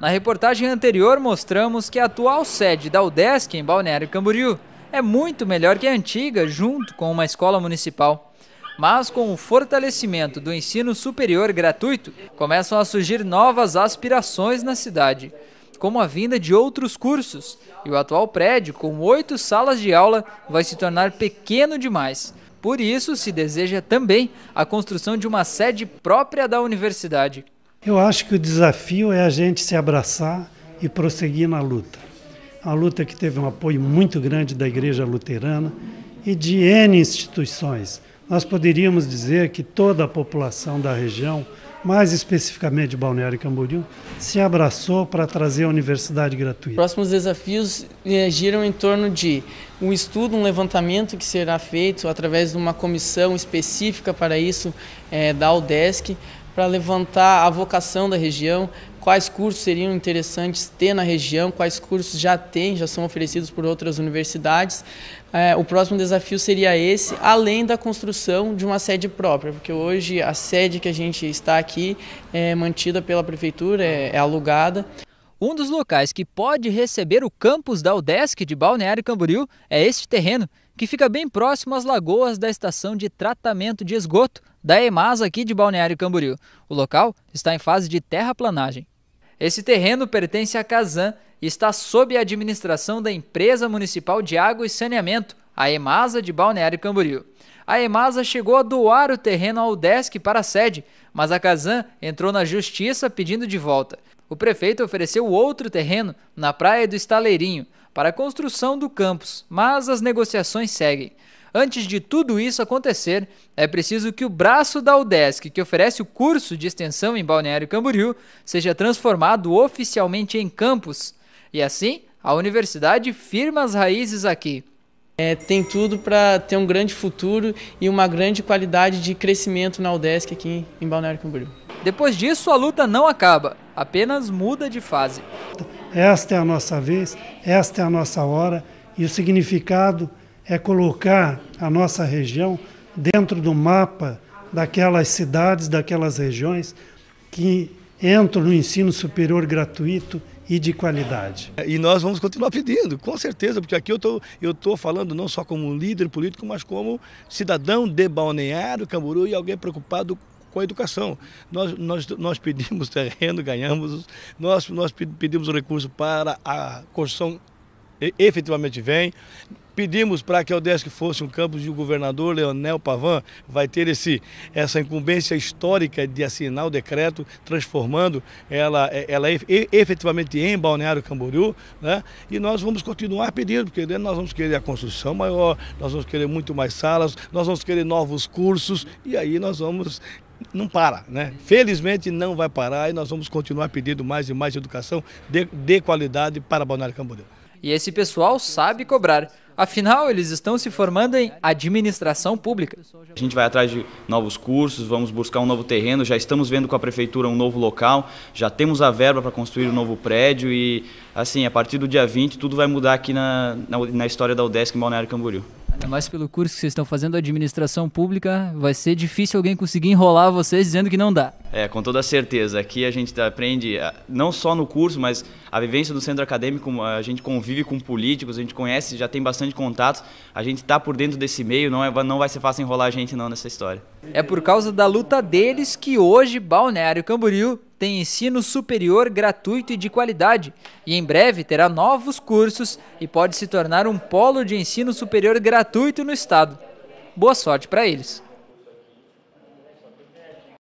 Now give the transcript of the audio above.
Na reportagem anterior mostramos que a atual sede da UDESC em Balneário Camboriú é muito melhor que a antiga, junto com uma escola municipal. Mas com o fortalecimento do ensino superior gratuito, começam a surgir novas aspirações na cidade, como a vinda de outros cursos. E o atual prédio, com oito salas de aula, vai se tornar pequeno demais. Por isso, se deseja também a construção de uma sede própria da universidade. Eu acho que o desafio é a gente se abraçar e prosseguir na luta. A luta que teve um apoio muito grande da Igreja Luterana e de N instituições. Nós poderíamos dizer que toda a população da região, mais especificamente de Balneário Camboriú, se abraçou para trazer a universidade gratuita. Próximos desafios eh, giram em torno de um estudo, um levantamento que será feito através de uma comissão específica para isso eh, da UDESC, para levantar a vocação da região, quais cursos seriam interessantes ter na região, quais cursos já tem, já são oferecidos por outras universidades. É, o próximo desafio seria esse, além da construção de uma sede própria, porque hoje a sede que a gente está aqui é mantida pela prefeitura, é, é alugada. Um dos locais que pode receber o campus da UDESC de Balneário Camboriú é este terreno, que fica bem próximo às lagoas da estação de tratamento de esgoto da EMAS aqui de Balneário Camboriú. O local está em fase de terraplanagem. Esse terreno pertence à Casan e está sob a administração da Empresa Municipal de Água e Saneamento, a EMASA de Balneário Camboriú. A EMASA chegou a doar o terreno ao Desk para a sede, mas a Casan entrou na justiça pedindo de volta. O prefeito ofereceu outro terreno na Praia do Estaleirinho, para a construção do campus, mas as negociações seguem. Antes de tudo isso acontecer, é preciso que o braço da UDESC, que oferece o curso de extensão em Balneário Camboriú, seja transformado oficialmente em campus. E assim, a universidade firma as raízes aqui. É, tem tudo para ter um grande futuro e uma grande qualidade de crescimento na UDESC aqui em Balneário Camboriú. Depois disso, a luta não acaba apenas muda de fase. Esta é a nossa vez, esta é a nossa hora, e o significado é colocar a nossa região dentro do mapa daquelas cidades, daquelas regiões que entram no ensino superior gratuito e de qualidade. E nós vamos continuar pedindo, com certeza, porque aqui eu tô, estou falando não só como líder político, mas como cidadão de Balneário Camboriú e alguém preocupado com a educação. Nós, nós, nós pedimos terreno, ganhamos, nós, nós pedimos recurso para a construção efetivamente vem. Pedimos para que a UDESC fosse um campus e o governador Leonel Pavan vai ter esse, essa incumbência histórica de assinar o decreto, transformando ela, é, ela efetivamente em Balneário Camboriú. Né? E nós vamos continuar pedindo, porque nós vamos querer a construção maior, nós vamos querer muito mais salas, nós vamos querer novos cursos e aí nós vamos não para, né? Felizmente não vai parar e nós vamos continuar pedindo mais e mais educação de, de qualidade para Balneário Camboriú. E esse pessoal sabe cobrar. Afinal, eles estão se formando em administração pública. A gente vai atrás de novos cursos, vamos buscar um novo terreno, já estamos vendo com a prefeitura um novo local, já temos a verba para construir um novo prédio e, assim, a partir do dia 20 tudo vai mudar aqui na, na, na história da UDESC em Balneário Camboriú. Ainda é mais pelo curso que vocês estão fazendo, administração pública, vai ser difícil alguém conseguir enrolar vocês dizendo que não dá. É, com toda certeza. Aqui a gente aprende, ah, não só no curso, mas a vivência do centro acadêmico, a gente convive com políticos, a gente conhece, já tem bastante contatos, a gente está por dentro desse meio, não, é, não vai ser fácil enrolar a gente não nessa história. É por causa da luta deles que hoje Balneário Camboriú tem ensino superior gratuito e de qualidade, e em breve terá novos cursos e pode se tornar um polo de ensino superior gratuito no estado. Boa sorte para eles!